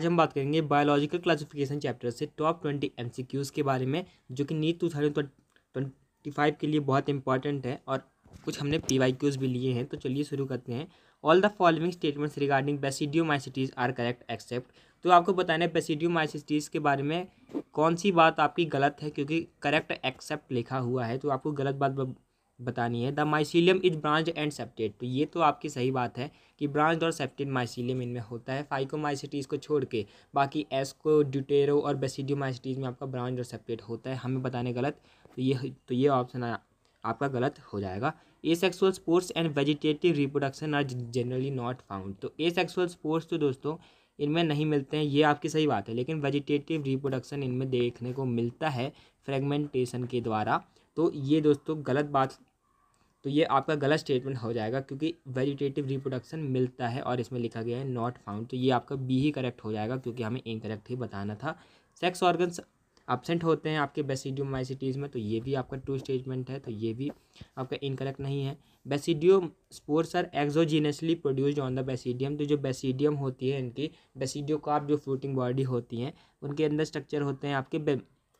आज हम बात करेंगे बायोलॉजिकल क्लासिफिकेशन चैप्टर से टॉप ट्वेंटी एम के बारे में जो कि NEET two thousand twenty five के लिए बहुत इंपॉर्टेंट है और कुछ हमने पी वाई क्यूज भी लिए हैं तो चलिए शुरू करते हैं all the following statements regarding basidiomycetes are correct except तो आपको बताना है बेसिडियो के बारे में कौन सी बात आपकी गलत है क्योंकि करेक्ट एक्सेप्ट लिखा हुआ है तो आपको गलत बात बतानी है the mycelium is branch and septate तो ये तो आपकी सही बात है कि ब्रांच और सेप्टेड माइसीलियम इनमें होता है फाइकोमाइसिटीज़ को छोड़ के बाकी एस्को ड्यूटेरो और बेसिडियोमाइसिटीज़ में आपका ब्रांच और सेप्टेड होता है हमें बताने गलत तो ये तो ये ऑप्शन आपका गलत हो जाएगा asexual spores and vegetative reproduction are generally not found तो ए सेक्सुअल स्पोर्ट्स तो दोस्तों इनमें नहीं मिलते हैं ये आपकी सही बात है लेकिन वेजिटेटिव रिप्रोडक्शन इनमें देखने को मिलता है फ्रेगमेंटेशन के द्वारा तो ये दोस्तों गलत बात तो ये आपका गलत स्टेटमेंट हो जाएगा क्योंकि वेजिटेटिव रिप्रोडक्शन मिलता है और इसमें लिखा गया है नॉट फाउंड तो ये आपका बी ही करेक्ट हो जाएगा क्योंकि हमें इनकरेक्ट ही बताना था सेक्स ऑर्गन्स एबसेंट होते हैं आपके बेसिडियो माइसिटीज़ में तो ये भी आपका ट्रू स्टेटमेंट है तो ये भी आपका इनकरेक्ट नहीं है basidiospores are exogenously produced on the basidium तो जो बेसिडियम होती है इनकी बेसिडियो का जो फ्लोटिंग बॉडी होती हैं उनके अंदर स्ट्रक्चर होते हैं आपके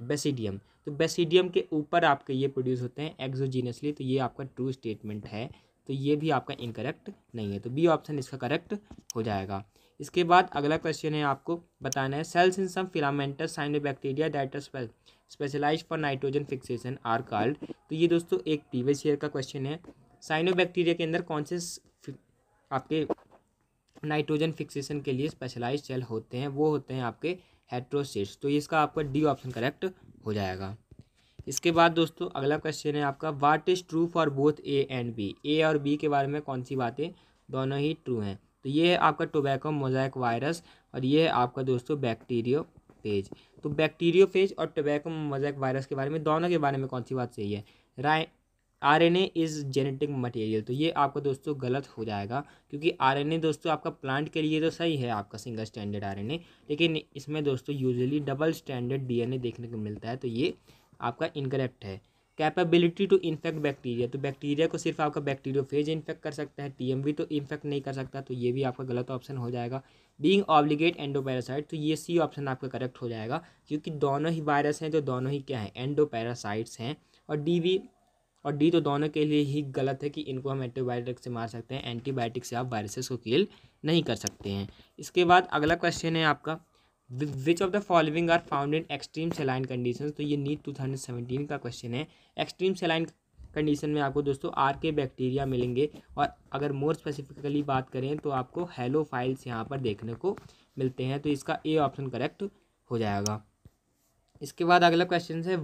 बेसिडियम तो बेसिडियम के ऊपर आपके ये प्रोड्यूस होते हैं एक्जोजीनियसली तो ये आपका ट्रू स्टेटमेंट है तो ये भी आपका इनकरेक्ट नहीं है तो बी ऑप्शन इसका करेक्ट हो जाएगा इसके बाद अगला क्वेश्चन है आपको बताना है cells in some filamentous cyanobacteria that are specialise for nitrogen fixation are called तो ये दोस्तों एक प्रीवियस ईयर का क्वेश्चन है साइनोबैक्टीरिया के अंदर कौन से आपके नाइट्रोजन फिक्सेशन के लिए स्पेशलाइज सेल होते हैं वो होते हैं आपके हेट्रोसिट्स तो इसका आपका डी ऑप्शन करेक्ट हो जाएगा इसके बाद दोस्तों अगला क्वेश्चन है आपका what is true for both A and B A और बी के बारे में कौन सी बातें दोनों ही ट्रू हैं तो ये है आपका टोबैको मोजाइक वायरस और ये है आपका दोस्तों बैक्टीरियो फेज तो बैक्टीरियो फेज और टोबैको मोजाइक वायरस के बारे में दोनों के बारे में कौन सी बात सही है राय आरएनए इज़ जेनेटिक मटेरियल तो ये आपका दोस्तों गलत हो जाएगा क्योंकि आरएनए दोस्तों आपका प्लांट के लिए तो सही है आपका सिंगल स्टैंडर्ड आरएनए लेकिन इसमें दोस्तों यूजुअली डबल स्टैंडर्ड डीएनए देखने को मिलता है तो ये आपका इनकरेक्ट है कैपेबिलिटी टू इन्फेक्ट बैक्टीरिया तो बैक्टीरिया को सिर्फ आपका बैक्टीरियोफेज इन्फेक्ट कर सकता है टीएमवी तो इन्फेक्ट नहीं कर सकता तो ये भी आपका गलत ऑप्शन हो जाएगा बीइंग ऑब्लिगेट एंडोपैरासाइट तो ये सी ऑप्शन आपका करेक्ट हो जाएगा क्योंकि दोनों ही वायरस हैं तो दोनों ही क्या हैं एंडोपैरासाइट्स हैं और डी वी और डी तो दोनों के लिए ही गलत है कि इनको हम एंटीबायोटिक से मार सकते हैं एंटीबायोटिक से आप वायरसेस को किल नहीं कर सकते हैं इसके बाद अगला क्वेश्चन है आपका which of the following are found in extreme saline condition तो ये नीट टू थाउजेंड सेवेंटीन का क्वेश्चन है एक्सट्रीम सेलाइन कंडीशन में आपको दोस्तों आर के बैक्टीरिया मिलेंगे और अगर मोर स्पेसिफिकली बात करें तो आपको हेलो फाइल्स यहाँ पर देखने को मिलते हैं तो इसका ए ऑप्शन करेक्ट हो जाएगा इसके बाद अगला क्वेश्चन है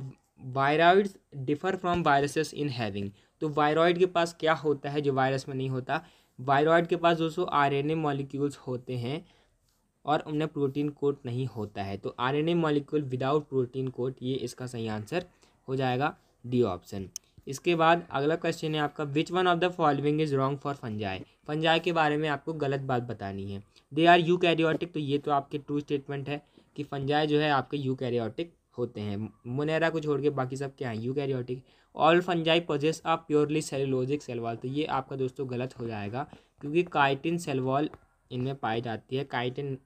viroids differ from viruses in having तो वायरॉइड के पास क्या होता है जो वायरस में नहीं होता वायरॉयड के पास दोस्तों आर एन ए मॉलिक्यूल्स होते हैं और उनमें प्रोटीन कोट नहीं होता है तो R N A molecule without protein coat ये इसका सही आंसर हो जाएगा डी ऑप्शन इसके बाद अगला क्वेश्चन है आपका which one of the following is wrong for fungi fungi के बारे में आपको गलत बात बतानी है दे आर यू कैरियोटिक तो ये तो आपके ट्रू स्टेटमेंट है कि फंजाई जो है आपके यू कैरियोटिक होते हैं मोनेरा को छोड़ के बाकी सब क्या हैं eukaryotic all fungi possess a purely cellulosic cell wall तो ये आपका दोस्तों गलत हो जाएगा क्योंकि काइटिन सेलवाल इनमें पाई जाती है काइटिन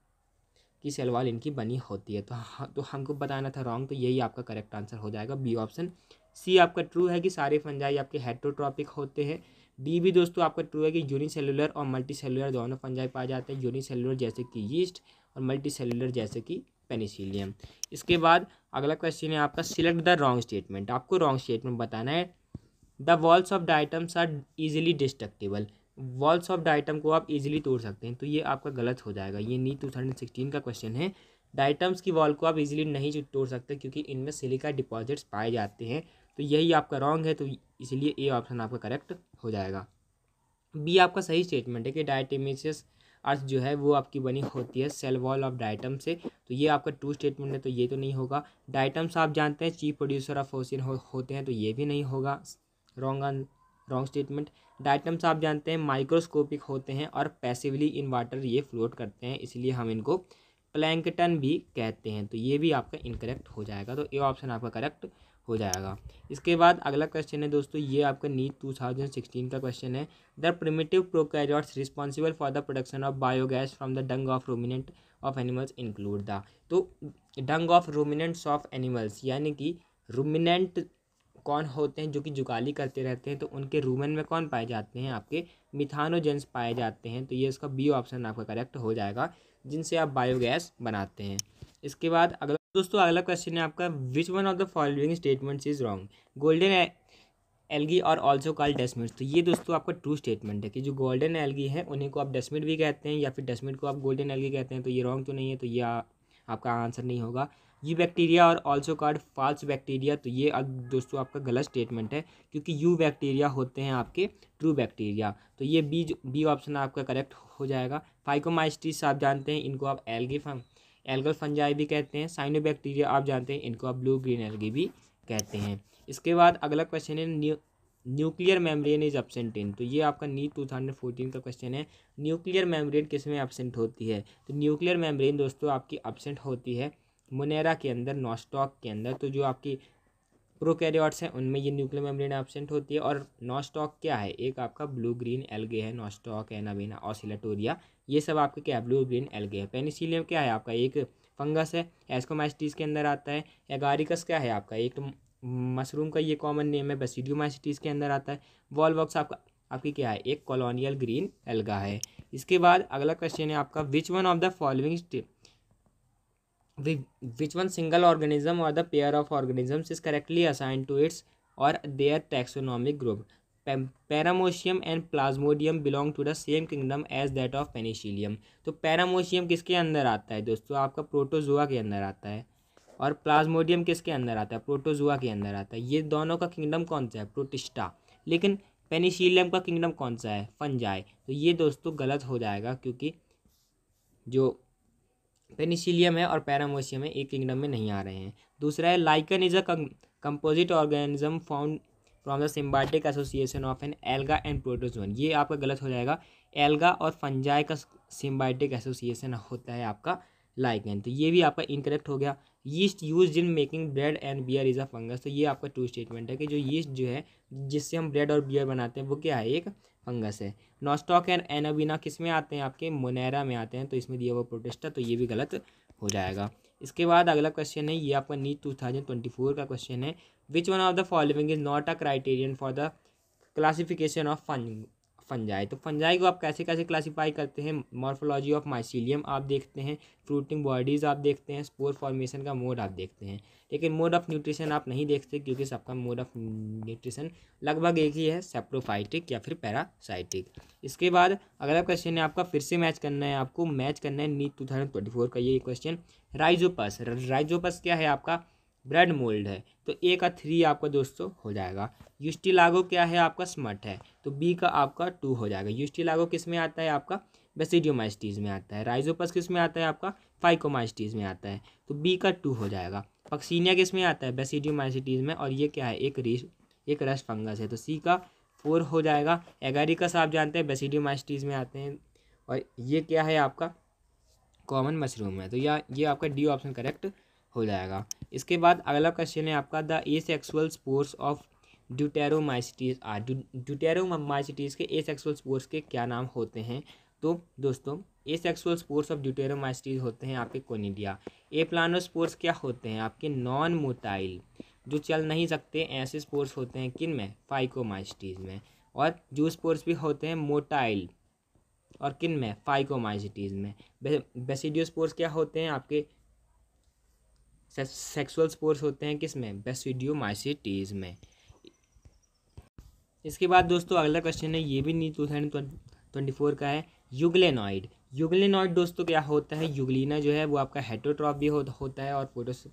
की सेलवाल इनकी बनी होती है तो हाँ तो हमको बताना था रॉन्ग तो यही आपका करेक्ट आंसर हो जाएगा बी ऑप्शन सी आपका ट्रू है कि सारे फंजाई आपके हेट्रोट्रॉपिक होते हैं डी भी दोस्तों आपका ट्रू है कि यूनिसेलुलर और मल्टी दोनों फंजाई पाए जाते हैं यूनिसेलुलर जैसे कि यीस्ट और मल्टी जैसे कि पेनिसिलियम इसके बाद अगला क्वेश्चन है आपका सिलेक्ट द रॉन्ग स्टेटमेंट आपको रॉन्ग स्टेटमेंट बताना है the walls of diatoms are easily destructible walls of diatom को आप इजिली तोड़ सकते हैं तो ये आपका गलत हो जाएगा ये नी टू थाउजेंड सिक्सटीन का क्वेश्चन है डाइटम्स की वॉल को आप इजिली नहीं तोड़ सकते क्योंकि इनमें सिलिका डिपॉजिट्स पाए जाते हैं तो यही आपका रॉन्ग है तो इसलिए ए ऑप्शन आपका करेक्ट हो जाएगा बी आपका सही स्टेटमेंट है कि डायटेमिशियस अर्थ जो है वो आपकी बनी होती है सेल वॉल ऑफ डाइटम से तो ये आपका टू स्टेटमेंट है तो ये तो नहीं होगा डाइटम्स आप जानते हैं चीफ प्रोड्यूसर ऑफ ओसिन हो, होते हैं तो ये भी नहीं होगा रॉन्ग रॉन्ग स्टेटमेंट डाइटम्स आप जानते हैं माइक्रोस्कोपिक होते हैं और पैसिवली इन वाटर ये फ्लोट करते हैं इसलिए हम इनको प्लैंकटन भी कहते हैं तो ये भी आपका इनकरेक्ट हो जाएगा तो ये ऑप्शन आपका करेक्ट हो जाएगा इसके बाद अगला क्वेश्चन है दोस्तों ये आपका नीट टू थाउजेंड सिक्सटीन का क्वेश्चन है the primitive prokaryotes responsible for the production of biogas from the dung of ruminant of animals include the तो dung of ruminants of animals यानी कि रोमिनेंट कौन होते हैं जो कि जुगाली करते रहते हैं तो उनके रूमन में कौन पाए जाते हैं आपके मिथानोजेंस पाए जाते हैं तो ये इसका बी ऑप्शन आपका करेक्ट हो जाएगा जिनसे आप बायोगैस बनाते हैं इसके बाद अगला दोस्तों अगला क्वेश्चन है आपका which one of the following statements is wrong golden algae और ऑल्सो कॉल डेस्मिट तो ये दोस्तों आपका ट्रू स्टेटमेंट है कि जो गोल्डन एलगी है उन्हें को आप डेस्मिट भी कहते हैं या फिर डेस्मिट को आप गोल्डन एलगी कहते हैं तो ये रॉन्ग तो नहीं है तो ये आपका आंसर नहीं होगा यू बैक्टीरिया और ऑल्सो कार्ड फॉल्स बैक्टीरिया तो ये दोस्तों आपका गलत स्टेटमेंट है क्योंकि यू बैक्टीरिया होते हैं आपके ट्रू बैक्टीरिया तो ये बी बी ऑप्शन आपका करेक्ट हो जाएगा फाइकोमाइस्टिस आप जानते हैं इनको आप एलगी फॉर्म एल्गल फंजाई भी कहते हैं साइनोबैक्टीरिया आप जानते हैं इनको आप ब्लू ग्रीन एल्गी भी कहते हैं इसके बाद अगला क्वेश्चन है new nuclear membrane is absent in तो ये आपका नीट टू थाउजेंड फोर्टीन का क्वेश्चन है न्यूक्लियर मेम्ब्रेन किस में एबसेंट होती है तो न्यूक्लियर मेम्ब्रेन दोस्तों आपकी एबसेंट होती है मोनेरा के अंदर नॉस्टॉक के अंदर तो जो आपकी प्रोकैरियोट्स हैं उनमें ये न्यूक्लियर मेम्ब्रेन एबसेंट होती है और नॉस्टॉक क्या है एक आपका ब्लू ग्रीन एल्गे है नॉस्टॉक एनाबीना ऑसिलेटोरिया ये सब आपके क्या ब्लू ग्रीन एल्गे है पेनिसिलियम क्या है आपका एक फंगस है एस्कोमाइसिटीज़ के अंदर आता है एगारिकस क्या है आपका एक मशरूम तो का ये कॉमन नेम है बेसिडियोमाइसिटीज़ के अंदर आता है वॉलवॉक्स आपका आपकी क्या है एक कॉलोनियल ग्रीन एल्गा है इसके बाद अगला क्वेश्चन है आपका which one of the following which one single organism और the pair of organisms is correctly assign to its और their taxonomic group paramecium and plasmodium belong to the same kingdom as that of penicillium तो paramecium किसके अंदर आता है दोस्तों आपका protozoa के अंदर आता है और प्लाज्मोडियम किसके अंदर आता है प्रोटोजोआ के अंदर आता है ये दोनों का किंगडम कौन सा है प्रोटिस्टा लेकिन पेनिशिलियम का किंगडम कौन सा है फंजाई तो ये दोस्तों गलत हो जाएगा क्योंकि जो पेनिशिलियम है और पैरामोशियम है एक किंगडम में नहीं आ रहे हैं दूसरा है lichen is a composite organism found from the symbiotic association of an alga and protozoan ये आपका गलत हो जाएगा एल्गा और फंजाई का सिम्बाइटिक एसोसिएशन होता है आपका लाइकन तो ये भी आपका इनकरेक्ट हो गया yeast use in making bread and beer is a fungus तो ये आपका ट्रू स्टेटमेंट है कि जो यीस्ट जो है जिससे हम ब्रेड और बियर बनाते हैं वो क्या है एक फंगस है नॉस्टॉक एंड एनाबीना किस में आते हैं आपके मोनेरा में आते हैं तो इसमें दिया हुआ प्रोटेस्ट है तो ये भी गलत हो जाएगा इसके बाद अगला क्वेश्चन है ये आपका NEET two thousand twenty four का क्वेश्चन है which one of the following is not a criterion for the classification of fun fungi तो फंजाई को आप कैसे कैसे क्लासीफाई करते हैं मॉर्फोलॉजी ऑफ माइसीलियम आप देखते हैं फ्रूटिंग बॉडीज़ आप देखते हैं स्पोर फॉर्मेशन का मोड आप देखते हैं लेकिन मोड ऑफ न्यूट्रिशन आप नहीं देखते क्योंकि सबका मोड ऑफ न्यूट्रिशन लगभग एक ही है सेप्रोफाइटिक या फिर पैरासाइटिक इसके बाद अगला क्वेश्चन है आपका फिर से मैच करना है आपको मैच करना है NEET two thousand twenty four का ये क्वेश्चन राइजोपस राइजोपस क्या है आपका ब्रेड मोल्ड है तो ए का थ्री आपका दोस्तों हो जाएगा यूस्टी लागो क्या है आपका स्मट है तो बी का आपका टू हो जाएगा यूस्टी लागो किस में आता है आपका बेसिडियोमाइस्टीज में आता है राइजोपस किस में आता है आपका फाइकोमाइस्टीज में आता है तो बी का टू हो जाएगा पक्सीनिया किस में आता है बेसिडियोमाइसिटीज में और ये क्या है एक रिस एक रस फंगस है तो सी का फोर हो जाएगा एगारिकस आप जानते हैं बेसिडियोमाइस्टीज में आते हैं और ये क्या है आपका कॉमन मशरूम है तो या ये आपका डी ऑप्शन करेक्ट हो जाएगा इसके बाद अगला क्वेश्चन है आपका the asexual spores of deuteromycetes are deuteromycetes के ए सेक्सुअल स्पोर्स के क्या नाम होते हैं तो दोस्तों asexual spores of deuteromycetes होते हैं आपके कोनिडिया ए प्लानो स्पोर्स क्या होते हैं आपके नॉन मोटाइल जो चल नहीं सकते ऐसे स्पोर्ट्स होते हैं किन में फाइकोमाइसिटीज में और जू स्पोर्ट्स भी होते हैं मोटाइल और किन में फाइकोमाइसिटीज में बेसिडियो स्पोर्स क्या होते हैं आपके सेक्सुअल स्पोर्स होते हैं किस में माइसिटीज में इसके बाद दोस्तों अगला क्वेश्चन है ये भी NEET two thousand twenty four का है युगलेनॉइड युगलेनॉइड दोस्तों क्या होता है युगलिना जो है वो आपका हेटोट्रॉप भी हो, होता है और फोटोस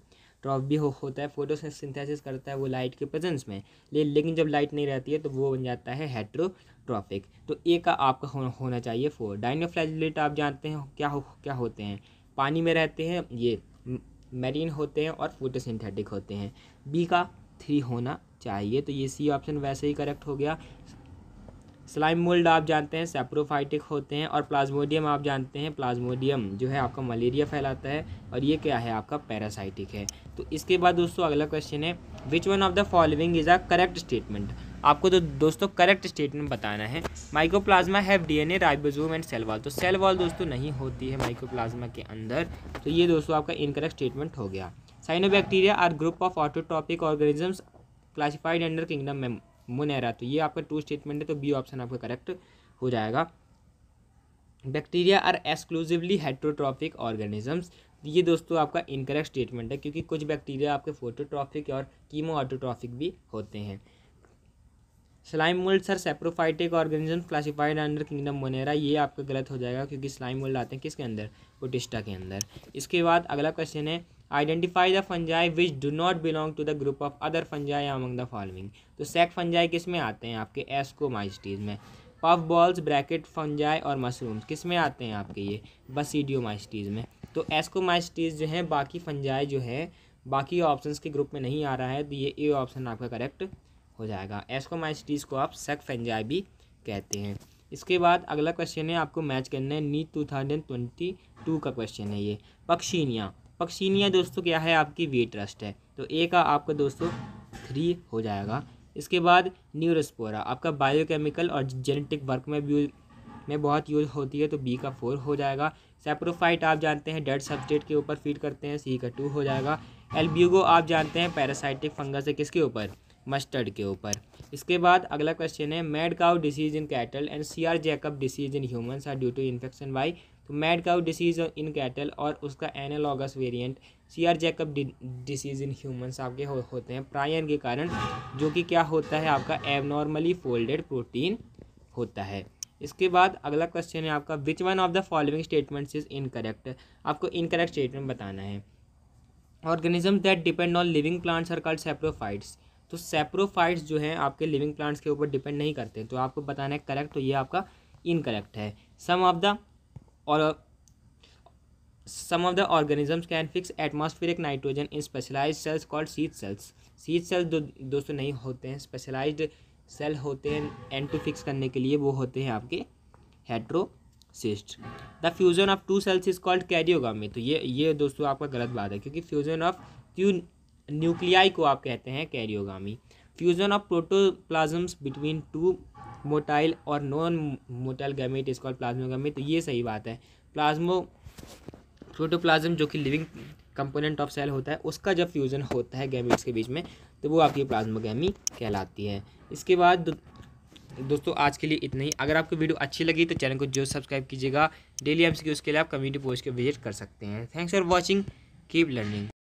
ट्रॉप भी हो, होता है फोटो सिंथेसिस करता है वो लाइट के प्रेजेंस में ले, लेकिन जब लाइट नहीं रहती है तो वो बन जाता है हेट्रोट्रॉफिक तो ए का आपका हो, होना चाहिए फोर डाइनोफ्लैजिलेट आप जानते हैं क्या हो क्या होते हैं पानी में रहते हैं ये मेरीन होते हैं और फोटोसिंथेटिक होते हैं बी का थ्री होना चाहिए तो ये सी ऑप्शन वैसे ही करेक्ट हो गया स्लाइम मोल्ड आप जानते हैं सेप्रोफाइटिक होते हैं और प्लाज्मोडियम आप जानते हैं प्लाज्मोडियम जो है आपका मलेरिया फैलाता है और ये क्या है आपका पैरासाइटिक है तो इसके बाद दोस्तों अगला क्वेश्चन है which one of the following is a correct statement आपको तो दोस्तों करेक्ट स्टेटमेंट बताना है mycoplasma have DNA ribosome and cell wall तो सेल वॉल दोस्तों नहीं होती है माइक्रोप्लाज्मा के अंदर तो ये दोस्तों आपका इनकरेक्ट स्टेटमेंट हो गया cyanobacteria are group of autotrophic organisms classified under kingdom में मुनेरा तो ये आपका टू स्टेटमेंट है तो बी ऑप्शन आपका करेक्ट हो जाएगा bacteria are exclusively heterotrophic organisms ये दोस्तों आपका इनकरेक्ट स्टेटमेंट है क्योंकि कुछ बैक्टीरिया आपके फोटोट्रॉफिक और कीमो ऑटोट्रॉफिक भी होते हैं slime mould are saprophytic organism classified under kingdom Monera ये आपका गलत हो जाएगा क्योंकि स्लाइम मोल्ड आते हैं किसके अंदर ओटिस्टा के अंदर इसके बाद अगला क्वेश्चन है identify the fungi which do not belong to the group of other fungi among the following तो सेक फंजाई किस में आते हैं आपके एस्कोमाइस्टीज में पफ बॉल्स ब्रैकेट फंजाई और मशरूम्स किस में आते हैं आपके ये माइस्टीज़ में तो एस्कोमाइस्टीज जो हैं बाकी फंजाई जो है बाकी ऑप्शंस के ग्रुप में नहीं आ रहा है तो ये ए ऑप्शन आपका करेक्ट हो जाएगा एस्कोमाइसिटीज़ को आप सेक फेंजाई भी कहते हैं इसके बाद अगला क्वेश्चन है आपको मैच करना है NEET two thousand twenty two का क्वेश्चन है ये पक्षीनिया पक्षीनिया दोस्तों क्या है आपकी वेट रस्ट है तो ए का आपका दोस्तों थ्री हो जाएगा इसके बाद न्यूरोस्पोरा आपका बायोकेमिकल और जेनेटिक वर्क में भी में बहुत यूज होती है तो बी का फोर हो जाएगा सेप्रोफाइट आप जानते हैं डेड सबस्टेट के ऊपर फीड करते हैं सी का टू हो जाएगा एल्ब्यूगो आप जानते हैं पैरासाइटिक फंगस है किसके ऊपर मस्टर्ड के ऊपर इसके बाद अगला क्वेश्चन है mad cow disease in cattle and C R Jakob disease in humans are due to infection by तो mad cow disease in cattle और उसका analogous variant C R Jakob disease in humans आपके हो, होते हैं प्रायन के कारण जो कि क्या होता है आपका एबनॉर्मली फोल्डेड प्रोटीन होता है इसके बाद अगला क्वेश्चन है आपका which one of the following statements is incorrect आपको इनकरेक्ट स्टेटमेंट बताना है organism that depend on living plants are called saprophytes तो सेप्रोफाइट्स जो हैं आपके लिविंग प्लांट्स के ऊपर डिपेंड नहीं करते तो आपको बताना है करेक्ट तो ये आपका इनकरेक्ट है सम ऑफ द और some of the organisms can fix atmospheric nitrogen in specialise cells called seed cells seed cells दो दोस्तों नहीं होते हैं स्पेशलाइज्ड सेल होते हैं एंड टू फिक्स करने के लिए वो होते हैं आपके heterocyst the fusion of two cells is called karyogamy तो ये ये दोस्तों आपका गलत बात है क्योंकि फ्यूजन ऑफ टू न्यूक्लियाई को आप कहते हैं karyogamy fusion of protoplasms between two motile और नॉन मोटाइल गैमेट इसको प्लाज्मोगामी तो ये सही बात है प्लाज्मो प्रोटोप्लाज्म जो कि लिविंग कंपोनेंट ऑफ सेल होता है उसका जब फ्यूज़न होता है गैमेट्स के बीच में तो वो आपकी प्लाज्मोगैमी कहलाती है इसके बाद दोस्तों आज के लिए इतना ही अगर आपको वीडियो अच्छी लगी तो चैनल को जो सब्सक्राइब कीजिएगा डेली एम्स की उसके लिए आप कम्युनिटी पोस्ट के विजिट कर सकते हैं thanks for watching keep learning